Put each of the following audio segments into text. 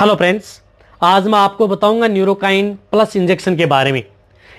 hello friends आज मैं आपको बताऊंगा न्यूरोकाइन प्लस इंजेक्शन के बारे में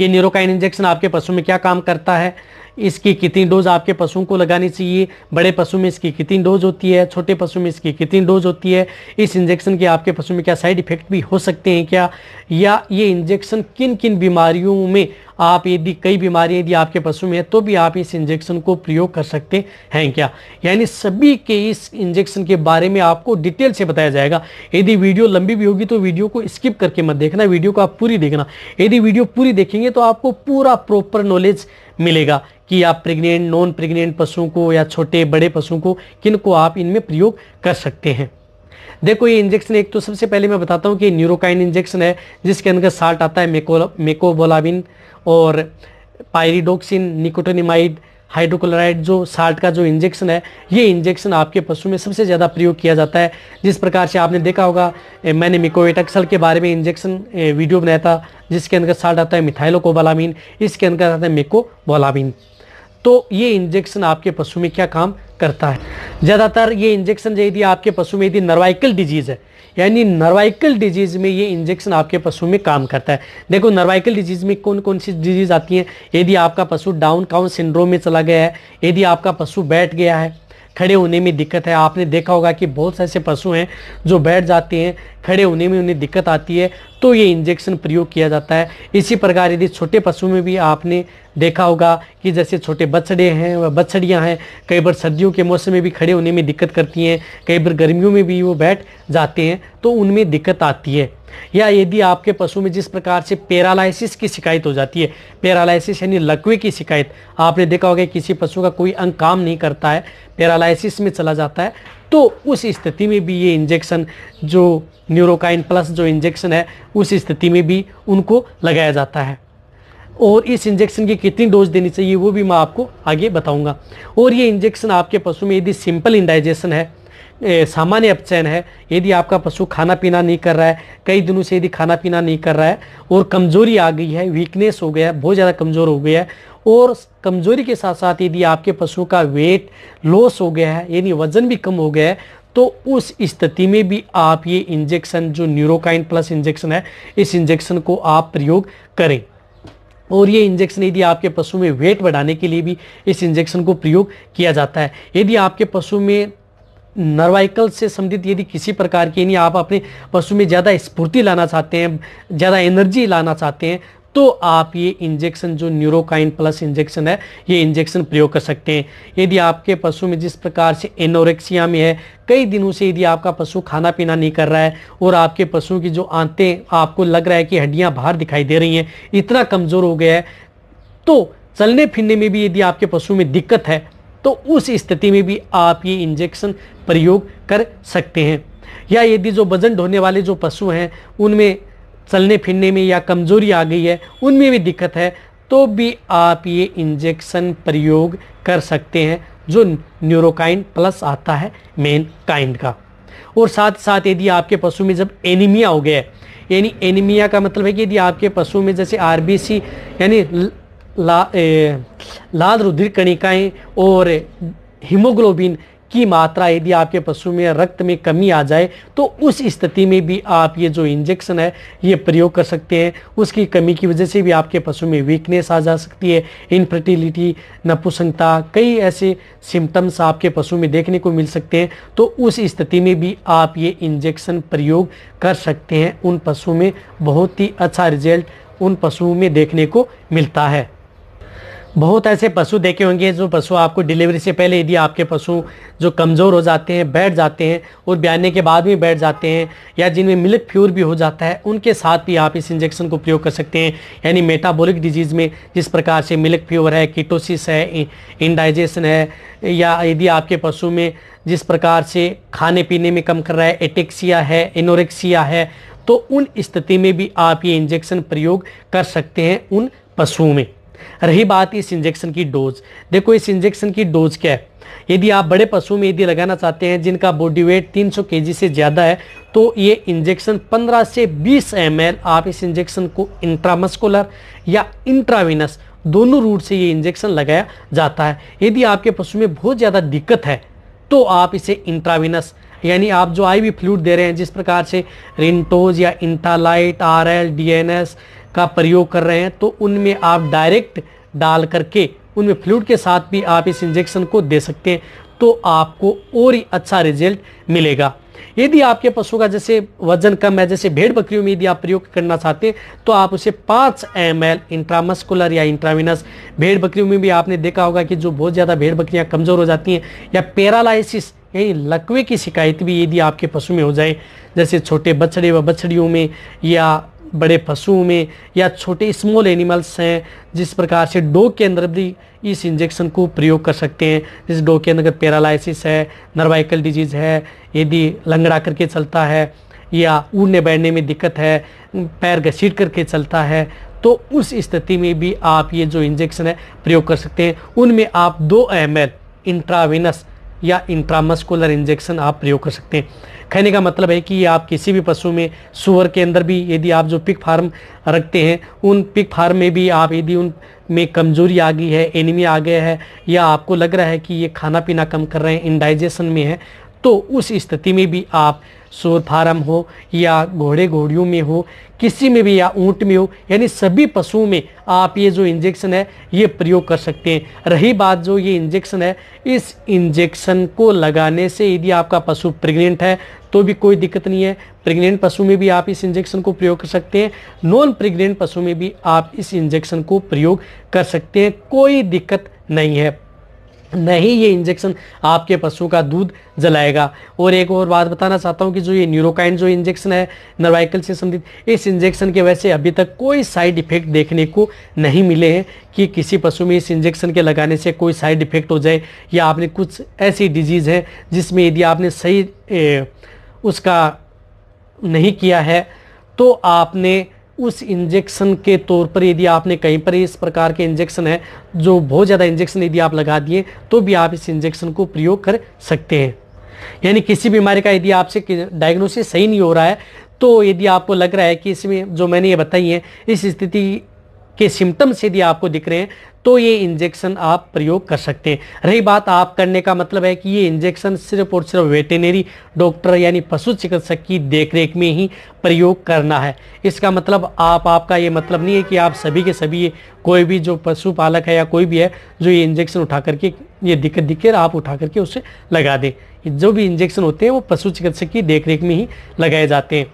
ये न्यूरोकाइन इंजेक्शन आपके पशु में क्या काम करता है इसकी कितनी डोज आपके पशुओं को लगानी चाहिए बड़े पशु में इसकी कितनी डोज होती है छोटे पशु में इसकी कितनी डोज होती है इस इंजेक्शन के आपके पशु में क्या साइड इफेक्ट भी हो सकते हैं क्या या ये इंजेक्शन किन किन बीमारियों में आप यदि कई बीमारियां यदि आपके पशु में है तो भी आप इस इंजेक्शन को प्रयोग कर सकते हैं क्या यानी सभी के इस इंजेक्शन के बारे में आपको डिटेल से बताया जाएगा यदि वीडियो लंबी भी होगी तो वीडियो को स्किप करके मत देखना वीडियो को आप पूरी देखना यदि वीडियो पूरी देखेंगे तो आपको पूरा प्रॉपर नॉलेज मिलेगा कि आप प्रेग्नेंट नॉन प्रेग्नेंट पशुओं को या छोटे बड़े पशुओं को किन को आप इनमें प्रयोग कर सकते हैं देखो ये इंजेक्शन एक तो सबसे पहले मैं बताता हूँ कि न्यूरोकाइन इंजेक्शन है जिसके अंदर साल्ट आता है मेको मेकोबोलाबिन और पायरिडोक्सिन निकोटोनिमाइड हाइड्रोक्लोराइड जो साल्ट का जो इंजेक्शन है ये इंजेक्शन आपके पशु में सबसे ज़्यादा प्रयोग किया जाता है जिस प्रकार से आपने देखा होगा मैंने मिकोवेटक्सल के बारे में इंजेक्शन वीडियो बनाया था जिसके अंदर साल्ट आता है मिथाइलोकोबालामिन इसके अंदर आता है मेकोबोलामीन तो ये इंजेक्शन आपके पशु में क्या काम करता है ज़्यादातर ये इंजेक्शन यदि आपके पशु में यदि नर्वाइकल डिजीज़ है यानी नर्वाइकल डिजीज़ में ये इंजेक्शन आपके पशु में काम करता है देखो नर्वाइकल डिजीज़ में कौन कौन सी डिजीज़ आती है यदि आपका पशु डाउन काउन सिंड्रोम में चला गया है यदि आपका पशु बैठ गया है खड़े होने में दिक्कत है आपने देखा होगा कि बहुत से ऐसे पशु हैं जो बैठ जाते हैं खड़े होने में उन्हें दिक्कत आती है तो ये इंजेक्शन प्रयोग किया जाता है इसी प्रकार यदि छोटे पशु में भी आपने देखा होगा कि जैसे छोटे बछड़े हैं व बछड़ियाँ हैं कई बार सर्दियों के मौसम में भी खड़े होने में दिक्कत करती हैं कई बार गर्मियों में भी वो बैठ जाते हैं तो उनमें दिक्कत आती है या यदि आपके पशु में जिस प्रकार से पैरालिसिस की शिकायत हो जाती है पैरालिसिस यानी लकवे की शिकायत आपने देखा होगा किसी पशु का कोई अंग काम नहीं करता है पैरालिसिस में चला जाता है तो उस स्थिति में भी ये इंजेक्शन जो न्यूरोकाइन प्लस जो इंजेक्शन है उस स्थिति में भी उनको लगाया जाता है और इस इंजेक्शन की कितनी डोज देनी चाहिए वो भी मैं आपको आगे बताऊंगा और ये इंजेक्शन आपके पशु में यदि सिंपल इंडाइजेशन है सामान्य अपचयन है यदि आपका पशु खाना पीना नहीं कर रहा है कई दिनों से यदि खाना पीना नहीं कर रहा है और कमज़ोरी आ गई है वीकनेस हो गया है बहुत ज़्यादा कमज़ोर हो गया है और कमज़ोरी के साथ साथ यदि आपके पशु का वेट लॉस हो गया है यानी वजन भी कम हो गया है तो उस स्थिति में भी आप ये इंजेक्शन जो न्यूरोकाइन प्लस इंजेक्शन है इस इंजेक्शन को आप प्रयोग करें और ये इंजेक्शन यदि आपके पशु में वेट बढ़ाने के लिए भी इस इंजेक्शन को प्रयोग किया जाता है यदि आपके पशु में नर्वाइकल से संबंधित यदि किसी प्रकार की यानी आप अपने पशु में ज़्यादा स्फूर्ति लाना चाहते हैं ज़्यादा एनर्जी लाना चाहते हैं तो आप ये इंजेक्शन जो न्यूरोकाइन प्लस इंजेक्शन है ये इंजेक्शन प्रयोग कर सकते हैं यदि आपके पशु में जिस प्रकार से एनोरेक्सिया में है कई दिनों से यदि आपका पशु खाना पीना नहीं कर रहा है और आपके पशु की जो आंतें आपको लग रहा है कि हड्डियां बाहर दिखाई दे रही हैं इतना कमज़ोर हो गया है तो चलने फिरने में भी यदि आपके पशु में दिक्कत है तो उस स्थिति में भी आप ये इंजेक्शन प्रयोग कर सकते हैं या यदि जो वजन ढोने वाले जो पशु हैं उनमें चलने फिरने में या कमज़ोरी आ गई है उनमें भी दिक्कत है तो भी आप ये इंजेक्शन प्रयोग कर सकते हैं जो न्यूरोकाइन प्लस आता है मेन काइंड का और साथ साथ यदि आपके पशु में जब एनीमिया हो गया है यानी एनीमिया का मतलब है कि यदि आपके पशु में जैसे आर यानी ला ए, लाल रुधिर कणिकाएँ और हीमोग्लोबिन की मात्रा यदि आपके पशु में रक्त में कमी आ जाए तो उस स्थिति में भी आप ये जो इंजेक्शन है ये प्रयोग कर सकते हैं उसकी कमी की वजह से भी आपके पशु में वीकनेस आ जा सकती है इनफर्टिलिटी नपुसंगता कई ऐसे सिम्टम्स आपके पशु में देखने को मिल सकते हैं तो उस स्थिति में भी आप ये इंजेक्शन प्रयोग कर सकते हैं उन पशुओं में बहुत ही अच्छा रिजल्ट उन पशुओं में देखने को मिलता है बहुत ऐसे पशु देखे होंगे जो पशु आपको डिलीवरी से पहले यदि आपके पशु जो कमज़ोर हो जाते हैं बैठ जाते हैं और ब्याने के बाद भी बैठ जाते हैं या जिनमें मिल्क फ्यूर भी हो जाता है उनके साथ भी आप इस इंजेक्शन को प्रयोग कर सकते हैं यानी मेटाबॉलिक डिजीज़ में जिस प्रकार से मिल्क फ्यूर है कीटोसिस है इनडाइजेशन है या यदि आपके पशु में जिस प्रकार से खाने पीने में कम कर रहा है एटेक्सिया है एनोरेक्सिया है तो उन स्थिति में भी आप ये इंजेक्शन प्रयोग कर सकते हैं उन पशुओं में रही बात इस इंजेक्शन की डोज देखो इस इंजेक्शन की डोज क्या है यदि आप बड़े पशु में यदि लगाना चाहते हैं जिनका बॉडी वेट 300 केजी से ज़्यादा है तो ये इंजेक्शन 15 से 20 एम आप इस इंजेक्शन को इंट्रामस्कुलर या इंट्राविनस दोनों रूट से ये इंजेक्शन लगाया जाता है यदि आपके पशु में बहुत ज़्यादा दिक्कत है तो आप इसे इंट्राविनस यानी आप जो आई वी फ्लूड दे रहे हैं जिस प्रकार से रिंटोज या इंटालाइट R L D N S का प्रयोग कर रहे हैं तो उनमें आप डायरेक्ट डाल करके उनमें फ्लूड के साथ भी आप इस इंजेक्शन को दे सकते हैं तो आपको और ही अच्छा रिजल्ट मिलेगा यदि आपके पशु का जैसे वजन कम है जैसे भेड़ बकरियों में यदि आप प्रयोग करना चाहते हैं तो आप उसे 5 एम एल इंट्रामस्कुलर या इंट्राविनस भेड़ बकरियों में भी आपने देखा होगा कि जो बहुत ज़्यादा भेड़ बकरियाँ कमज़ोर हो जाती हैं या पैरालाइसिस यानी लकवे की शिकायत भी यदि आपके पशु में हो जाए जैसे छोटे बछड़े व बछड़ियों में या बड़े पशुओं में या छोटे स्मॉल एनिमल्स हैं जिस प्रकार से डॉग के अंदर भी इस इंजेक्शन को प्रयोग कर सकते हैं जिस डॉग के अंदर पैरालिसिस है नर्वाइकल डिजीज़ है यदि लंगड़ा करके चलता है या उड़ने बैठने में दिक्कत है पैर घसीट करके चलता है तो उस स्थिति में भी आप ये जो इंजेक्शन है प्रयोग कर सकते हैं उनमें आप दो एम एल इंट्रावेनस या इंट्रामस्कुलर इंजेक्शन आप प्रयोग कर सकते हैं कहने का मतलब है कि ये आप किसी भी पशु में सुअर के अंदर भी यदि आप जो पिक फार्म रखते हैं उन पिक फार्म में भी आप यदि उन में कमजोरी आ गई है एनीमिया आ गया है या आपको लग रहा है कि ये खाना पीना कम कर रहे हैं इनडाइजेशन में है तो उस स्थिति में भी आप सूर फार्म हो या घोड़े घोड़ियों में हो किसी में भी या ऊंट में हो यानी सभी पशुओं में आप ये जो इंजेक्शन है ये प्रयोग कर सकते हैं रही बात जो ये इंजेक्शन है इस इंजेक्शन को लगाने से यदि आपका पशु प्रेग्नेंट है तो भी कोई दिक्कत नहीं है प्रेग्नेंट पशु में भी आप इस इंजेक्शन को प्रयोग कर सकते हैं नॉन प्रेग्नेंट पशु में भी आप इस इंजेक्शन को प्रयोग कर सकते हैं कोई दिक्कत नहीं है नहीं ये इंजेक्शन आपके पशु का दूध जलाएगा और एक और बात बताना चाहता हूँ कि जो ये न्यूरोकाइन जो इंजेक्शन है नर्वाइकल से संबंधित इस इंजेक्शन के वैसे अभी तक कोई साइड इफेक्ट देखने को नहीं मिले हैं कि किसी पशु में इस इंजेक्शन के लगाने से कोई साइड इफेक्ट हो जाए या आपने कुछ ऐसी डिजीज़ है जिसमें यदि आपने सही ए, उसका नहीं किया है तो आपने उस इंजेक्शन के तौर पर यदि आपने कहीं पर इस प्रकार के इंजेक्शन है जो बहुत ज़्यादा इंजेक्शन यदि आप लगा दिए तो भी आप इस इंजेक्शन को प्रयोग कर सकते हैं यानी किसी बीमारी का यदि आपसे डायग्नोसिस सही नहीं हो रहा है तो यदि आपको लग रहा है कि इसमें जो मैंने ये बताई है इस स्थिति के सिम्टम्स यदि आपको दिख रहे हैं तो ये इंजेक्शन आप प्रयोग कर सकते हैं रही बात आप करने का मतलब है कि ये इंजेक्शन सिर्फ और सिर्फ वेटेनरी डॉक्टर यानी पशु चिकित्सक की देखरेख में ही प्रयोग करना है इसका मतलब आप आपका ये मतलब नहीं है कि आप सभी के सभी कोई भी जो पशुपालक है या कोई भी है जो ये इंजेक्शन उठा करके ये दिक्कत दिखे आप उठा करके उसे लगा दें जो भी इंजेक्शन होते हैं वो पशु चिकित्सक की देखरेख में ही लगाए जाते हैं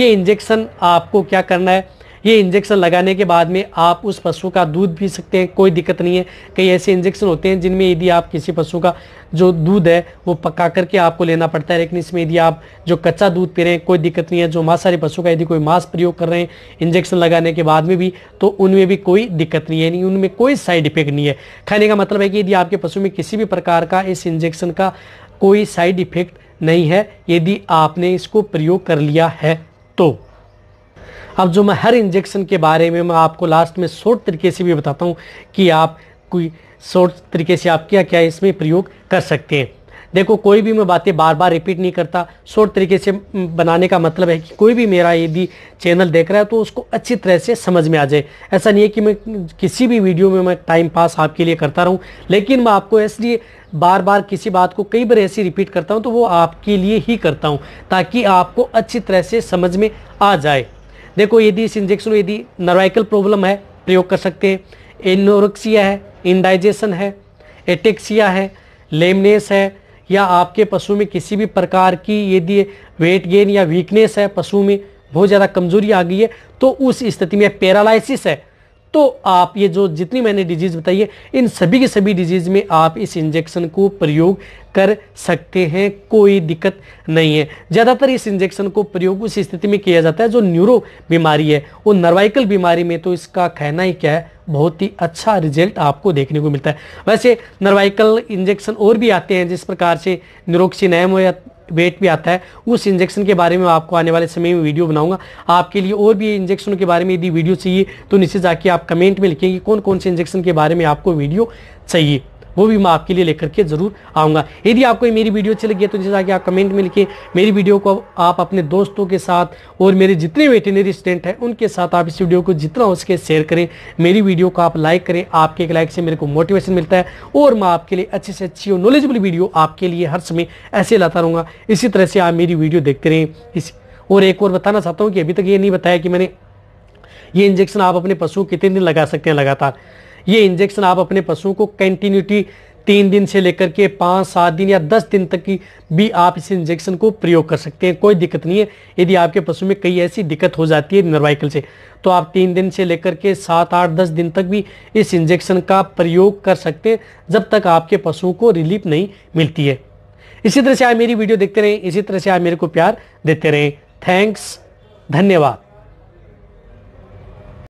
ये इंजेक्शन आपको क्या करना है ये इंजेक्शन लगाने के बाद में आप उस पशु का दूध पी सकते हैं कोई दिक्कत नहीं है कई ऐसे इंजेक्शन होते हैं जिनमें यदि आप किसी पशु का जो दूध है वो पका करके आपको लेना पड़ता है लेकिन इसमें यदि आप जो कच्चा दूध पी रहे हैं कोई दिक्कत नहीं है जो मांसाहारी पशु का यदि कोई मांस प्रयोग कर रहे हैं इंजेक्शन लगाने के बाद में भी तो उनमें भी कोई दिक्कत नहीं है नहीं उनमें कोई साइड इफेक्ट नहीं है खाने का मतलब है कि यदि आपके पशु में किसी भी प्रकार का इस इंजेक्शन का कोई साइड इफेक्ट नहीं है यदि आपने इसको प्रयोग कर लिया है तो अब जो मैं हर इंजेक्शन के बारे में मैं आपको लास्ट में शॉर्ट तरीके से भी बताता हूँ कि आप कोई शॉर्ट तरीके से आप क्या क्या इसमें प्रयोग कर सकते हैं देखो कोई भी मैं बातें बार बार रिपीट नहीं करता शॉर्ट तरीके से हम्म, बनाने का मतलब है कि कोई भी मेरा यदि चैनल देख रहा है तो उसको अच्छी तरह से समझ में आ जाए ऐसा नहीं है कि मैं किसी भी वीडियो में मैं टाइम पास आपके लिए करता रहूं लेकिन मैं आपको इसलिए बार बार किसी बात को कई बार ऐसी रिपीट करता हूं तो वो आपके लिए ही करता हूं ताकि आपको अच्छी तरह से समझ में आ जाए देखो यदि इस इंजेक्शन में यदि नर्वाइकल प्रॉब्लम है प्रयोग कर सकते हैं एनोरक्सिया है इनडाइजेशन है एटेक्सिया है लेमनेस है या आपके पशु में किसी भी प्रकार की यदि वेट गेन या वीकनेस है पशु में बहुत ज़्यादा कमजोरी आ गई है तो उस स्थिति में पैरालिसिस है तो आप ये जो जितनी मैंने डिजीज़ बताई है इन सभी के सभी डिजीज़ में आप इस इंजेक्शन को प्रयोग कर सकते हैं कोई दिक्कत नहीं है ज़्यादातर इस इंजेक्शन को प्रयोग उस स्थिति में किया जाता है जो न्यूरो बीमारी है वो नर्वाइकल बीमारी में तो इसका कहना ही क्या है बहुत ही अच्छा रिजल्ट आपको देखने को मिलता है वैसे नर्वाइकल इंजेक्शन और भी आते हैं जिस प्रकार से न्यूरोक्सिनैम हो या वेट भी आता है उस इंजेक्शन के बारे में आपको आने वाले समय में वीडियो बनाऊंगा आपके लिए और भी इंजेक्शनों के बारे में यदि वीडियो चाहिए तो नीचे जाके आप कमेंट में लिखेंगे कौन कौन से इंजेक्शन के बारे में आपको वीडियो चाहिए वो भी मैं आपके लिए लेकर के जरूर आऊँगा यदि आपको मेरी वीडियो अच्छी लगी है तो जैसा कि आप कमेंट में लिखिए मेरी वीडियो को आप अपने दोस्तों के साथ और मेरे जितने वेटेनरी स्टूडेंट हैं उनके साथ आप इस वीडियो को जितना हो सके शेयर करें मेरी वीडियो को आप लाइक करें आपके एक लाइक से मेरे को मोटिवेशन मिलता है और मैं आपके लिए अच्छे से अच्छी और नॉलेजेबल वीडियो आपके लिए हर समय ऐसे लाता रहूँगा इसी तरह से आप मेरी वीडियो देखते रहें और एक और बताना चाहता हूँ कि अभी तक ये नहीं बताया कि मैंने ये इंजेक्शन आप अपने पशु कितने दिन लगा सकते हैं लगातार ये इंजेक्शन आप अपने पशुओं को कंटिन्यूटी तीन दिन से लेकर के पाँच सात दिन या दस दिन तक की भी आप इस इंजेक्शन को प्रयोग कर सकते हैं कोई दिक्कत नहीं है यदि आपके पशु में कई ऐसी दिक्कत हो जाती है नर्वाइकल से तो आप तीन दिन से लेकर के सात आठ दस दिन तक भी इस इंजेक्शन का प्रयोग कर सकते हैं जब तक आपके पशुओं को रिलीफ नहीं मिलती है इसी तरह से आप मेरी वीडियो देखते रहें इसी तरह से आप मेरे को प्यार देते रहें थैंक्स धन्यवाद